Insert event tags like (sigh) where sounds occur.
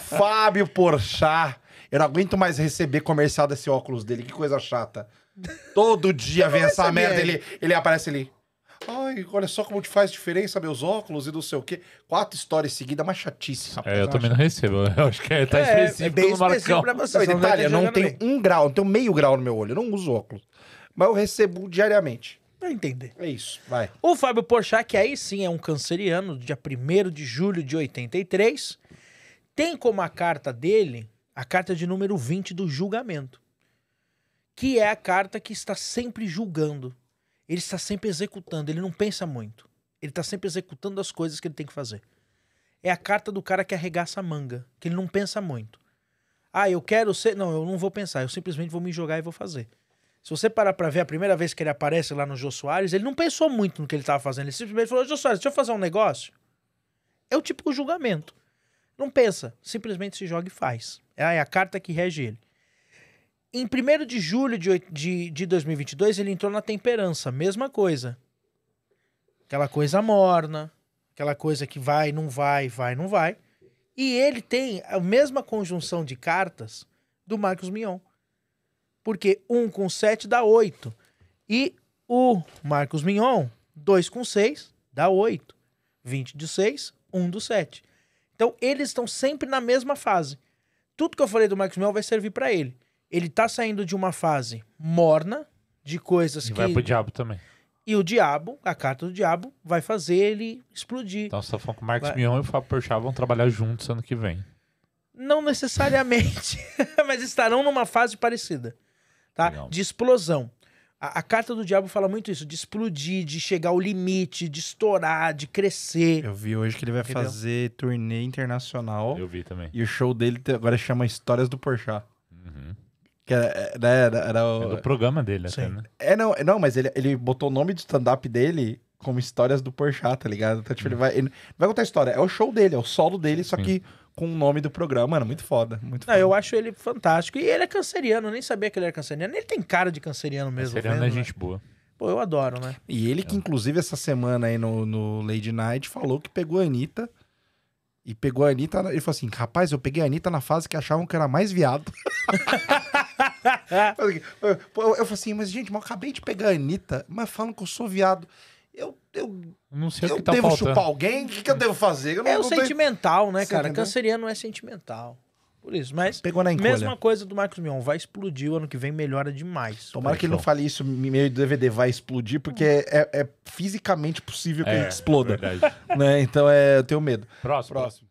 Fábio Porchat. Eu não aguento mais receber comercial desse óculos dele. Que coisa chata. Todo dia vem essa merda. Ele, ele aparece ali. Ai, olha só como te faz diferença meus óculos e não sei o quê. Quatro histórias seguidas, mais chatice. é, eu também não recebo. (laughs) Eu acho que é, tá é, específico é bem específico pra você. Não, detalhe, tá eu não tenho um grau, não tenho meio grau no meu olho. Eu não uso óculos. Mas eu recebo diariamente. Pra entender. É isso, vai. O Fábio Porchat, que aí sim é um canceriano, dia 1 de julho de 83 tem como a carta dele a carta de número 20 do julgamento, que é a carta que está sempre julgando. Ele está sempre executando, ele não pensa muito. Ele está sempre executando as coisas que ele tem que fazer. É a carta do cara que arregaça a manga, que ele não pensa muito. Ah, eu quero ser. Não, eu não vou pensar, eu simplesmente vou me jogar e vou fazer. Se você parar para ver a primeira vez que ele aparece lá no Jô Soares, ele não pensou muito no que ele estava fazendo. Ele simplesmente falou: Jô Soares, deixa eu fazer um negócio. É o tipo de julgamento. Não pensa, simplesmente se joga e faz. É, é a carta que rege ele. Em 1 de julho de, de, de 2022, ele entrou na temperança, mesma coisa. Aquela coisa morna, aquela coisa que vai, não vai, vai, não vai. E ele tem a mesma conjunção de cartas do Marcos Mion. Porque 1 um com 7 dá 8. E o Marcos Mignon, 2 com 6 dá 8. 20 de 6, 1 do 7. Então, eles estão sempre na mesma fase. Tudo que eu falei do Max Mel vai servir para ele. Ele tá saindo de uma fase morna, de coisas e que... vai pro diabo também. E o diabo, a carta do diabo, vai fazer ele explodir. Então você tá falando que o Marcos vai... Mion e o Fábio Porchat vão trabalhar juntos ano que vem. Não necessariamente, (laughs) mas estarão numa fase parecida, tá? Legal. De explosão. A, a, carta do diabo fala muito isso, de explodir, de chegar ao limite, de estourar, de crescer. Eu vi hoje que ele vai Entendeu? fazer turnê internacional. Eu vi também. E o show dele agora chama Histórias do Porchat. Uhum. Que era, era, né, era, era o... É do programa dele Sim. até, né? É, não, é, não mas ele, ele botou o nome do stand-up dele como Histórias do Porchat, tá ligado? Então, tipo, ele, uhum. vai, ele vai contar a história. É o show dele, é o solo dele, só Sim. que com o nome do programa. Mano, muito foda. Muito Não, foda. eu acho ele fantástico. E ele é canceriano, eu nem sabia que ele era canceriano. Ele tem cara de canceriano mesmo. Canceriano vendo, é né? gente né? boa. Pô, eu adoro, né? E ele que, é. inclusive, essa semana aí no, no Lady Night, falou que pegou a Anitta. E pegou a Anitta. Ele falou assim: rapaz, eu peguei a Anitta na fase que achavam que era mais viado. (laughs) eu, assim, eu, eu falei assim, mas gente, eu acabei de pegar a Anitta, mas falam que eu sou viado eu, eu não sei eu o que tá devo faltando. chupar alguém? O que, que eu devo fazer? Eu não, é o sentimental, tenho... né, cara? Né? Canceriano é sentimental. Por isso, mas. Pegou na encolha. Mesma coisa do Marcos Mion. Vai explodir o ano que vem, melhora demais. Tomara que ele não então. fale isso meio do DVD, vai explodir, porque é, é, fisicamente possível que é, ele exploda. É verdade. (laughs) Né? Então é, eu tenho medo. Próximo. Próximo.